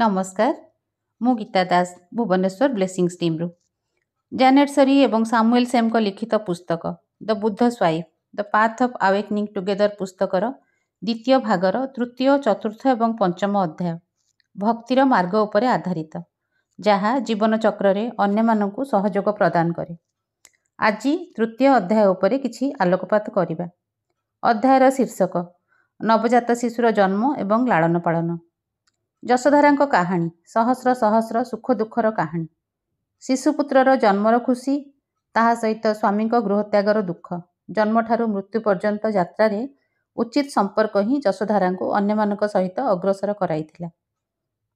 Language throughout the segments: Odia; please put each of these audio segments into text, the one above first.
ନମସ୍କାର ମୁଁ ଗୀତା ଦାସ ଭୁବନେଶ୍ୱର ବ୍ଲେସିଂସ୍ ଟିମ୍ରୁ ଜାନେଟ୍ ସରି ଏବଂ ସାମୁଏଲ୍ ସେମ୍ଙ୍କ ଲିଖିତ ପୁସ୍ତକ the Buddha wife the path of awakening together ପୁସ୍ତକର ଦ୍ୱିତୀୟ ଭାଗର ତୃତୀୟ ଚତୁର୍ଥ ଏବଂ ପଞ୍ଚମ ଅଧ୍ୟାୟ ଭକ୍ତିର ମାର୍ଗ ଉପରେ ଆଧାରିତ ଯାହା ଜୀବନଚକ୍ରରେ ଅନ୍ୟମାନଙ୍କୁ ସହଯୋଗ ପ୍ରଦାନ କରେ ଆଜି ତୃତୀୟ ଅଧ୍ୟାୟ ଉପରେ କିଛି ଆଲୋକପାତ କରିବା ଅଧ୍ୟାୟର ଶୀର୍ଷକ ନବଜାତ ଶିଶୁର ଜନ୍ମ ଏବଂ ଲାଳନ ପାଳନ ଯଶୋଧାରାଙ୍କ କାହାଣୀ ସହସ୍ର ସହସ୍ର ସୁଖ ଦୁଃଖର କାହାଣୀ ଶିଶୁପୁତ୍ରର ଜନ୍ମର ଖୁସି ତାହା ସହିତ ସ୍ୱାମୀଙ୍କ ଗୃହତ୍ୟାଗର ଦୁଃଖ ଜନ୍ମଠାରୁ ମୃତ୍ୟୁ ପର୍ଯ୍ୟନ୍ତ ଯାତ୍ରାରେ ଉଚିତ ସମ୍ପର୍କ ହିଁ ଯଶୋଧାରାଙ୍କୁ ଅନ୍ୟମାନଙ୍କ ସହିତ ଅଗ୍ରସର କରାଇଥିଲା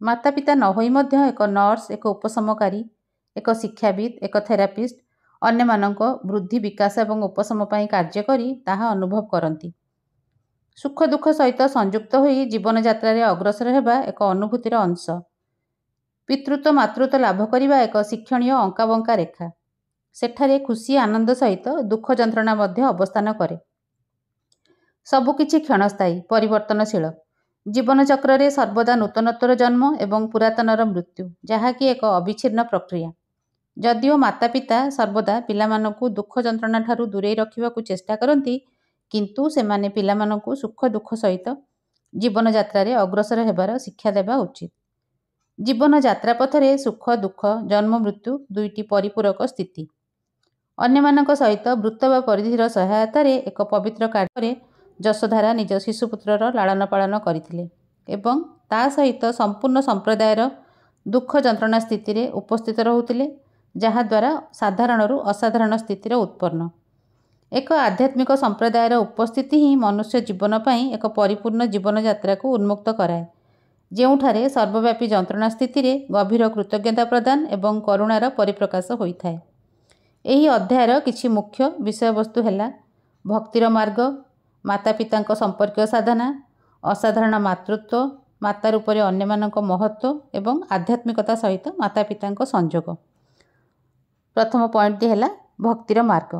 ମାତାପିତା ନ ହୋଇ ମଧ୍ୟ ଏକ ନର୍ସ ଏକ ଉପଶମକାରୀ ଏକ ଶିକ୍ଷାବିତ୍ ଏକ ଥେରାପିଷ୍ଟ ଅନ୍ୟମାନଙ୍କ ବୃଦ୍ଧି ବିକାଶ ଏବଂ ଉପଶମ ପାଇଁ କାର୍ଯ୍ୟ କରି ତାହା ଅନୁଭବ କରନ୍ତି ସୁଖ ଦୁଃଖ ସହିତ ସଂଯୁକ୍ତ ହୋଇ ଜୀବନଯାତ୍ରାରେ ଅଗ୍ରସର ହେବା ଏକ ଅନୁଭୂତିର ଅଂଶ ପିତୃତ୍ୱ ମାତୃତ୍ୱ ଲାଭ କରିବା ଏକ ଶିକ୍ଷଣୀୟ ଅଙ୍କାବଙ୍କା ରେଖା ସେଠାରେ ଖୁସି ଆନନ୍ଦ ସହିତ ଦୁଃଖ ଯନ୍ତ୍ରଣା ମଧ୍ୟ ଅବସ୍ଥାନ କରେ ସବୁକିଛି କ୍ଷଣସ୍ଥାୟୀ ପରିବର୍ତ୍ତନଶୀଳ ଜୀବନଚକ୍ରରେ ସର୍ବଦା ନୂତନତ୍ୱର ଜନ୍ମ ଏବଂ ପୁରାତନର ମୃତ୍ୟୁ ଯାହାକି ଏକ ଅବିଚ୍ଛିନ୍ନ ପ୍ରକ୍ରିୟା ଯଦିଓ ମାତାପିତା ସର୍ବଦା ପିଲାମାନଙ୍କୁ ଦୁଃଖ ଯନ୍ତ୍ରଣାଠାରୁ ଦୂରେଇ ରଖିବାକୁ ଚେଷ୍ଟା କରନ୍ତି କିନ୍ତୁ ସେମାନେ ପିଲାମାନଙ୍କୁ ସୁଖ ଦୁଃଖ ସହିତ ଜୀବନଯାତ୍ରାରେ ଅଗ୍ରସର ହେବାର ଶିକ୍ଷା ଦେବା ଉଚିତ ଜୀବନଯାତ୍ରା ପଥରେ ସୁଖ ଦୁଃଖ ଜନ୍ମ ମୃତ୍ୟୁ ଦୁଇଟି ପରିପୂରକ ସ୍ଥିତି ଅନ୍ୟମାନଙ୍କ ସହିତ ବୃତ୍ତ ବା ପରିଧିର ସହାୟତାରେ ଏକ ପବିତ୍ର କାର୍ଯ୍ୟରେ ଯଶୋଧାରା ନିଜ ଶିଶୁପୁତ୍ରର ଲାଳନ ପାଳନ କରିଥିଲେ ଏବଂ ତା ସହିତ ସମ୍ପୂର୍ଣ୍ଣ ସମ୍ପ୍ରଦାୟର ଦୁଃଖ ଯନ୍ତ୍ରଣା ସ୍ଥିତିରେ ଉପସ୍ଥିତ ରହୁଥିଲେ ଯାହାଦ୍ୱାରା ସାଧାରଣରୁ ଅସାଧାରଣ ସ୍ଥିତିର ଉତ୍ପନ୍ନ ଏକ ଆଧ୍ୟାତ୍ମିକ ସମ୍ପ୍ରଦାୟର ଉପସ୍ଥିତି ହିଁ ମନୁଷ୍ୟ ଜୀବନ ପାଇଁ ଏକ ପରିପୂର୍ଣ୍ଣ ଜୀବନଯାତ୍ରାକୁ ଉନ୍ମୁକ୍ତ କରାଏ ଯେଉଁଠାରେ ସର୍ବବ୍ୟାପୀ ଯନ୍ତ୍ରଣା ସ୍ଥିତିରେ ଗଭୀର କୃତଜ୍ଞତା ପ୍ରଦାନ ଏବଂ କରୁଣାର ପରିପ୍ରକାଶ ହୋଇଥାଏ ଏହି ଅଧ୍ୟାୟର କିଛି ମୁଖ୍ୟ ବିଷୟବସ୍ତୁ ହେଲା ଭକ୍ତିର ମାର୍ଗ ମାତାପିତାଙ୍କ ସମ୍ପର୍କୀୟ ସାଧନା ଅସାଧାରଣ ମାତୃତ୍ୱ ମାତା ରୂପରେ ଅନ୍ୟମାନଙ୍କ ମହତ୍ଵ ଏବଂ ଆଧ୍ୟାତ୍ମିକତା ସହିତ ମାତାପିତାଙ୍କ ସଂଯୋଗ ପ୍ରଥମ ପଏଣ୍ଟଟି ହେଲା ଭକ୍ତିର ମାର୍ଗ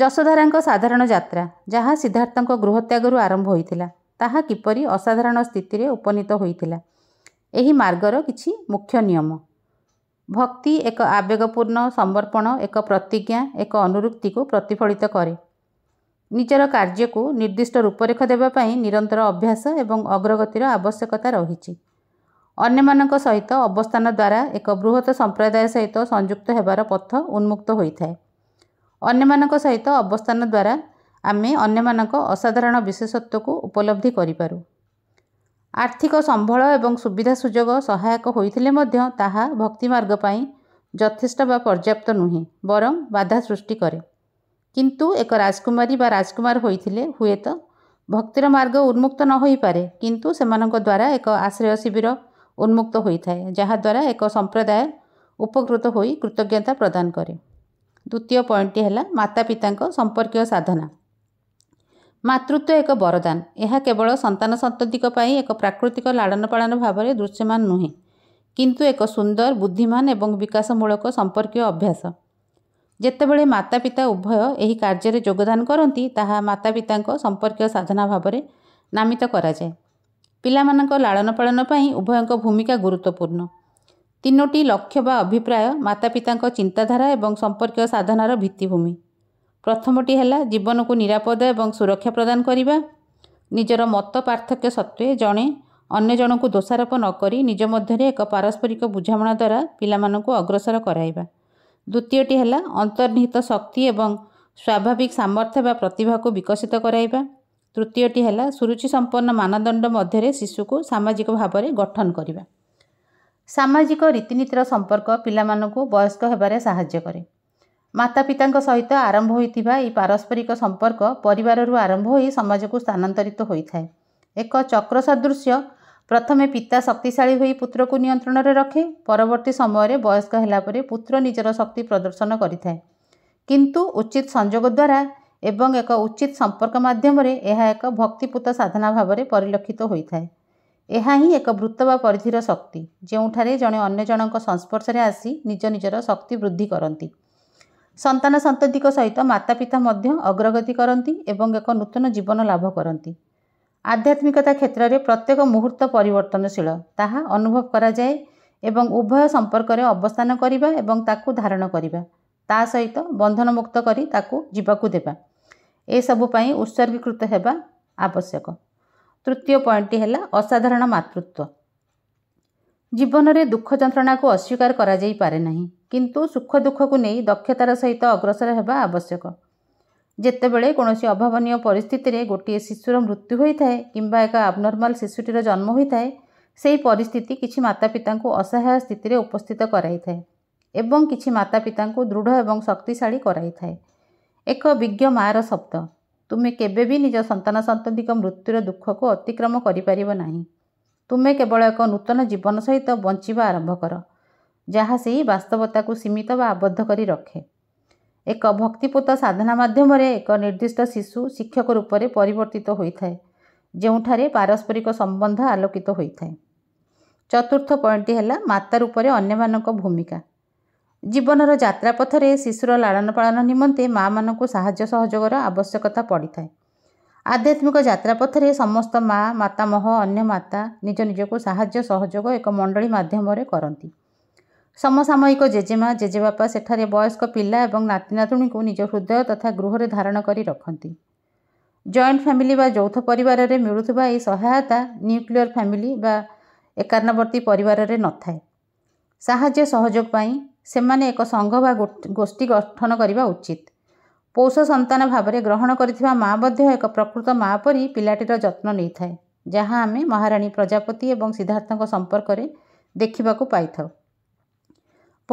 ଯଶୋଧାରାଙ୍କ ସାଧାରଣ ଯାତ୍ରା ଯାହା ସିଦ୍ଧାର୍ଥଙ୍କ ଗୃହତ୍ୟାଗରୁ ଆରମ୍ଭ ହୋଇଥିଲା ତାହା କିପରି ଅସାଧାରଣ ସ୍ଥିତିରେ ଉପନୀତ ହୋଇଥିଲା ଏହି ମାର୍ଗର କିଛି ମୁଖ୍ୟ ନିୟମ ଭକ୍ତି ଏକ ଆବେଗପୂର୍ଣ୍ଣ ସମର୍ପଣ ଏକ ପ୍ରତିଜ୍ଞା ଏକ ଅନୁରୁକ୍ତିକୁ ପ୍ରତିଫଳିତ କରେ ନିଜର କାର୍ଯ୍ୟକୁ ନିର୍ଦ୍ଦିଷ୍ଟ ରୂପରେଖ ଦେବା ପାଇଁ ନିରନ୍ତର ଅଭ୍ୟାସ ଏବଂ ଅଗ୍ରଗତିର ଆବଶ୍ୟକତା ରହିଛି ଅନ୍ୟମାନଙ୍କ ସହିତ ଅବସ୍ଥାନ ଦ୍ୱାରା ଏକ ବୃହତ ସମ୍ପ୍ରଦାୟ ସହିତ ସଂଯୁକ୍ତ ହେବାର ପଥ ଉନ୍ମୁକ୍ତ ହୋଇଥାଏ ଅନ୍ୟମାନଙ୍କ ସହିତ ଅବସ୍ଥାନ ଦ୍ୱାରା ଆମେ ଅନ୍ୟମାନଙ୍କ ଅସାଧାରଣ ବିଶେଷତ୍ୱକୁ ଉପଲବ୍ଧି କରିପାରୁ ଆର୍ଥିକ ସମ୍ବଳ ଏବଂ ସୁବିଧା ସୁଯୋଗ ସହାୟକ ହୋଇଥିଲେ ମଧ୍ୟ ତାହା ଭକ୍ତି ମାର୍ଗ ପାଇଁ ଯଥେଷ୍ଟ ବା ପର୍ଯ୍ୟାପ୍ତ ନୁହେଁ ବରଂ ବାଧା ସୃଷ୍ଟି କରେ କିନ୍ତୁ ଏକ ରାଜକୁମାରୀ ବା ରାଜକୁମାର ହୋଇଥିଲେ ହୁଏତ ଭକ୍ତିର ମାର୍ଗ ଉନ୍ମୁକ୍ତ ନ ହୋଇପାରେ କିନ୍ତୁ ସେମାନଙ୍କ ଦ୍ୱାରା ଏକ ଆଶ୍ରୟ ଶିବିର ଉନ୍ମୁକ୍ତ ହୋଇଥାଏ ଯାହାଦ୍ୱାରା ଏକ ସମ୍ପ୍ରଦାୟ ଉପକୃତ ହୋଇ କୃତଜ୍ଞତା ପ୍ରଦାନ କରେ ଦ୍ୱିତୀୟ ପଏଣ୍ଟଟି ହେଲା ମାତା ପିତାଙ୍କ ସମ୍ପର୍କୀୟ ସାଧନା ମାତୃତ୍ୱ ଏକ ବରଦାନ ଏହା କେବଳ ସନ୍ତାନ ସନ୍ତତିଙ୍କ ପାଇଁ ଏକ ପ୍ରାକୃତିକ ଲାଳନ ପାଳନ ଭାବରେ ଦୃଶ୍ୟମାନ ନୁହେଁ କିନ୍ତୁ ଏକ ସୁନ୍ଦର ବୁଦ୍ଧିମାନ ଏବଂ ବିକାଶମୂଳକ ସମ୍ପର୍କୀୟ ଅଭ୍ୟାସ ଯେତେବେଳେ ମାତା ପିତା ଉଭୟ ଏହି କାର୍ଯ୍ୟରେ ଯୋଗଦାନ କରନ୍ତି ତାହା ମାତା ପିତାଙ୍କ ସମ୍ପର୍କୀୟ ସାଧନା ଭାବରେ ନାମିତ କରାଯାଏ ପିଲାମାନଙ୍କ ଲାଳନ ପାଳନ ପାଇଁ ଉଭୟଙ୍କ ଭୂମିକା ଗୁରୁତ୍ୱପୂର୍ଣ୍ଣ ତିନୋଟି ଲକ୍ଷ୍ୟ ବା ଅଭିପ୍ରାୟ ମାତାପିତାଙ୍କ ଚିନ୍ତାଧାରା ଏବଂ ସମ୍ପର୍କୀୟ ସାଧନାର ଭିତ୍ତିଭୂମି ପ୍ରଥମଟି ହେଲା ଜୀବନକୁ ନିରାପଦ ଏବଂ ସୁରକ୍ଷା ପ୍ରଦାନ କରିବା ନିଜର ମତ ପାର୍ଥକ୍ୟ ସତ୍ତ୍ୱେ ଜଣେ ଅନ୍ୟ ଜଣଙ୍କୁ ଦୋଷାରୋପ ନକରି ନିଜ ମଧ୍ୟରେ ଏକ ପାରସ୍ପରିକ ବୁଝାମଣା ଦ୍ୱାରା ପିଲାମାନଙ୍କୁ ଅଗ୍ରସର କରାଇବା ଦ୍ୱିତୀୟଟି ହେଲା ଅନ୍ତର୍ନିହିତ ଶକ୍ତି ଏବଂ ସ୍ୱାଭାବିକ ସାମର୍ଥ୍ୟ ବା ପ୍ରତିଭାକୁ ବିକଶିତ କରାଇବା ତୃତୀୟଟି ହେଲା ସୁରୁଚି ସମ୍ପନ୍ନ ମାନଦଣ୍ଡ ମଧ୍ୟରେ ଶିଶୁକୁ ସାମାଜିକ ଭାବରେ ଗଠନ କରିବା ସାମାଜିକ ରୀତିନୀତିର ସମ୍ପର୍କ ପିଲାମାନଙ୍କୁ ବୟସ୍କ ହେବାରେ ସାହାଯ୍ୟ କରେ ମାତା ପିତାଙ୍କ ସହିତ ଆରମ୍ଭ ହୋଇଥିବା ଏହି ପାରସ୍ପରିକ ସମ୍ପର୍କ ପରିବାରରୁ ଆରମ୍ଭ ହୋଇ ସମାଜକୁ ସ୍ଥାନାନ୍ତରିତ ହୋଇଥାଏ ଏକ ଚକ୍ର ସଦୃଶ୍ୟ ପ୍ରଥମେ ପିତା ଶକ୍ତିଶାଳୀ ହୋଇ ପୁତ୍ରକୁ ନିୟନ୍ତ୍ରଣରେ ରଖେ ପରବର୍ତ୍ତୀ ସମୟରେ ବୟସ୍କ ହେଲା ପରେ ପୁତ୍ର ନିଜର ଶକ୍ତି ପ୍ରଦର୍ଶନ କରିଥାଏ କିନ୍ତୁ ଉଚିତ ସଂଯୋଗ ଦ୍ୱାରା ଏବଂ ଏକ ଉଚିତ ସମ୍ପର୍କ ମାଧ୍ୟମରେ ଏହା ଏକ ଭକ୍ତିପୂତ ସାଧନା ଭାବରେ ପରିଲକ୍ଷିତ ହୋଇଥାଏ ଏହା ହିଁ ଏକ ବୃତ୍ତ ବା ପରିଧିର ଶକ୍ତି ଯେଉଁଠାରେ ଜଣେ ଅନ୍ୟ ଜଣଙ୍କ ସଂସ୍ପର୍ଶରେ ଆସି ନିଜ ନିଜର ଶକ୍ତି ବୃଦ୍ଧି କରନ୍ତି ସନ୍ତାନ ସନ୍ତତିଙ୍କ ସହିତ ମାତାପିତା ମଧ୍ୟ ଅଗ୍ରଗତି କରନ୍ତି ଏବଂ ଏକ ନୂତନ ଜୀବନ ଲାଭ କରନ୍ତି ଆଧ୍ୟାତ୍ମିକତା କ୍ଷେତ୍ରରେ ପ୍ରତ୍ୟେକ ମୁହୂର୍ତ୍ତ ପରିବର୍ତ୍ତନଶୀଳ ତାହା ଅନୁଭବ କରାଯାଏ ଏବଂ ଉଭୟ ସମ୍ପର୍କରେ ଅବସ୍ଥାନ କରିବା ଏବଂ ତାକୁ ଧାରଣ କରିବା ତା ସହିତ ବନ୍ଧନମୁକ୍ତ କରି ତାକୁ ଯିବାକୁ ଦେବା ଏସବୁ ପାଇଁ ଉତ୍ସର୍ଗୀକୃତ ହେବା ଆବଶ୍ୟକ ତୃତୀୟ ପଏଣ୍ଟଟି ହେଲା ଅସାଧାରଣ ମାତୃତ୍ଵ ଜୀବନରେ ଦୁଃଖ ଯନ୍ତ୍ରଣାକୁ ଅସ୍ୱୀକାର କରାଯାଇପାରେ ନାହିଁ କିନ୍ତୁ ସୁଖ ଦୁଃଖକୁ ନେଇ ଦକ୍ଷତାର ସହିତ ଅଗ୍ରସର ହେବା ଆବଶ୍ୟକ ଯେତେବେଳେ କୌଣସି ଅଭାବନୀୟ ପରିସ୍ଥିତିରେ ଗୋଟିଏ ଶିଶୁର ମୃତ୍ୟୁ ହୋଇଥାଏ କିମ୍ବା ଏକ ଆବନର୍ମାଲ ଶିଶୁଟିର ଜନ୍ମ ହୋଇଥାଏ ସେହି ପରିସ୍ଥିତି କିଛି ମାତା ପିତାଙ୍କୁ ଅସହାୟ ସ୍ଥିତିରେ ଉପସ୍ଥିତ କରାଇଥାଏ ଏବଂ କିଛି ମାତା ପିତାଙ୍କୁ ଦୃଢ଼ ଏବଂ ଶକ୍ତିଶାଳୀ କରାଇଥାଏ ଏକ ବିଜ୍ଞ ମାଆର ଶବ୍ଦ ତୁମେ କେବେ ବି ନିଜ ସନ୍ତାନ ସନ୍ତତିଙ୍କ ମୃତ୍ୟୁର ଦୁଃଖକୁ ଅତିକ୍ରମ କରିପାରିବ ନାହିଁ ତୁମେ କେବଳ ଏକ ନୂତନ ଜୀବନ ସହିତ ବଞ୍ଚିବା ଆରମ୍ଭ କର ଯାହା ସେହି ବାସ୍ତବତାକୁ ସୀମିତ ବା ଆବଦ୍ଧ କରି ରଖେ ଏକ ଭକ୍ତିପୂତ ସାଧନା ମାଧ୍ୟମରେ ଏକ ନିର୍ଦ୍ଦିଷ୍ଟ ଶିଶୁ ଶିକ୍ଷକ ରୂପରେ ପରିବର୍ତ୍ତିତ ହୋଇଥାଏ ଯେଉଁଠାରେ ପାରସ୍ପରିକ ସମ୍ବନ୍ଧ ଆଲୋକିତ ହୋଇଥାଏ ଚତୁର୍ଥ ପଏଣ୍ଟଟି ହେଲା ମାତା ରୂପରେ ଅନ୍ୟମାନଙ୍କ ଭୂମିକା ଜୀବନର ଯାତ୍ରା ପଥରେ ଶିଶୁର ଲାଳନ ପାଳନ ନିମନ୍ତେ ମା'ମାନଙ୍କୁ ସାହାଯ୍ୟ ସହଯୋଗର ଆବଶ୍ୟକତା ପଡ଼ିଥାଏ ଆଧ୍ୟାତ୍ମିକ ଯାତ୍ରା ପଥରେ ସମସ୍ତ ମା' ମାତାମହ ଅନ୍ୟ ମାତା ନିଜ ନିଜକୁ ସାହାଯ୍ୟ ସହଯୋଗ ଏକ ମଣ୍ଡଳୀ ମାଧ୍ୟମରେ କରନ୍ତି ସମସାମୟିକ ଜେଜେମା ଜେଜେବାପା ସେଠାରେ ବୟସ୍କ ପିଲା ଏବଂ ନାତିନାତୁଣୀଙ୍କୁ ନିଜ ହୃଦୟ ତଥା ଗୃହରେ ଧାରଣ କରି ରଖନ୍ତି ଜଏଣ୍ଟ ଫ୍ୟାମିଲି ବା ଯୌଥ ପରିବାରରେ ମିଳୁଥିବା ଏହି ସହାୟତା ନ୍ୟୁକ୍ଲିୟର୍ ଫ୍ୟାମିଲି ବା ଏକାନବର୍ତ୍ତୀ ପରିବାରରେ ନଥାଏ ସାହାଯ୍ୟ ସହଯୋଗ ପାଇଁ ସେମାନେ ଏକ ସଂଘ ବା ଗୋଷ୍ଠୀ ଗଠନ କରିବା ଉଚିତ ପୌଷ ସନ୍ତାନ ଭାବରେ ଗ୍ରହଣ କରିଥିବା ମା' ମଧ୍ୟ ଏକ ପ୍ରକୃତ ମା' ପରି ପିଲାଟିର ଯତ୍ନ ନେଇଥାଏ ଯାହା ଆମେ ମହାରାଣୀ ପ୍ରଜାପତି ଏବଂ ସିଦ୍ଧାର୍ଥଙ୍କ ସମ୍ପର୍କରେ ଦେଖିବାକୁ ପାଇଥାଉ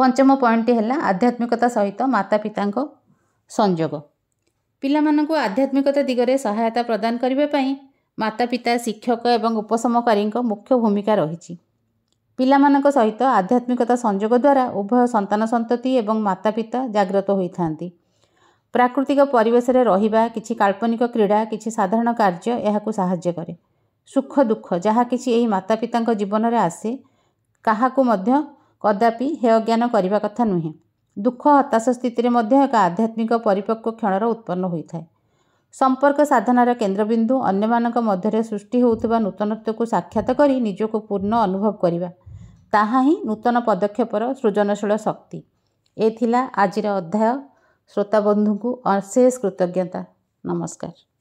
ପଞ୍ଚମ ପଏଣ୍ଟ ହେଲା ଆଧ୍ୟାତ୍ମିକତା ସହିତ ମାତା ପିତାଙ୍କ ସଂଯୋଗ ପିଲାମାନଙ୍କୁ ଆଧ୍ୟାତ୍ମିକତା ଦିଗରେ ସହାୟତା ପ୍ରଦାନ କରିବା ପାଇଁ ମାତାପିତା ଶିକ୍ଷକ ଏବଂ ଉପଶମକାରୀଙ୍କ ମୁଖ୍ୟ ଭୂମିକା ରହିଛି ପିଲାମାନଙ୍କ ସହିତ ଆଧ୍ୟାତ୍ମିକତା ସଂଯୋଗ ଦ୍ୱାରା ଉଭୟ ସନ୍ତାନ ସନ୍ତତି ଏବଂ ମାତାପିତା ଜାଗ୍ରତ ହୋଇଥାନ୍ତି ପ୍ରାକୃତିକ ପରିବେଶରେ ରହିବା କିଛି କାଳ୍ପନିକ କ୍ରୀଡ଼ା କିଛି ସାଧାରଣ କାର୍ଯ୍ୟ ଏହାକୁ ସାହାଯ୍ୟ କରେ ସୁଖ ଦୁଃଖ ଯାହା କିଛି ଏହି ମାତା ପିତାଙ୍କ ଜୀବନରେ ଆସେ କାହାକୁ ମଧ୍ୟ କଦାପି ହେୟ ଜ୍ଞାନ କରିବା କଥା ନୁହେଁ ଦୁଃଖ ହତାଶ ସ୍ଥିତିରେ ମଧ୍ୟ ଏକ ଆଧ୍ୟାତ୍ମିକ ପରିପକ୍ୱ କ୍ଷଣର ଉତ୍ପନ୍ନ ହୋଇଥାଏ ସମ୍ପର୍କ ସାଧନାର କେନ୍ଦ୍ରବିନ୍ଦୁ ଅନ୍ୟମାନଙ୍କ ମଧ୍ୟରେ ସୃଷ୍ଟି ହେଉଥିବା ନୂତନତ୍ୱକୁ ସାକ୍ଷାତ କରି ନିଜକୁ ପୂର୍ଣ୍ଣ ଅନୁଭବ କରିବା ତାହା ହିଁ ନୂତନ ପଦକ୍ଷେପର ସୃଜନଶୀଳ ଶକ୍ତି ଏ ଥିଲା ଆଜିର ଅଧ୍ୟାୟ ଶ୍ରୋତାବନ୍ଧୁଙ୍କୁ ଅଶେଷ କୃତଜ୍ଞତା ନମସ୍କାର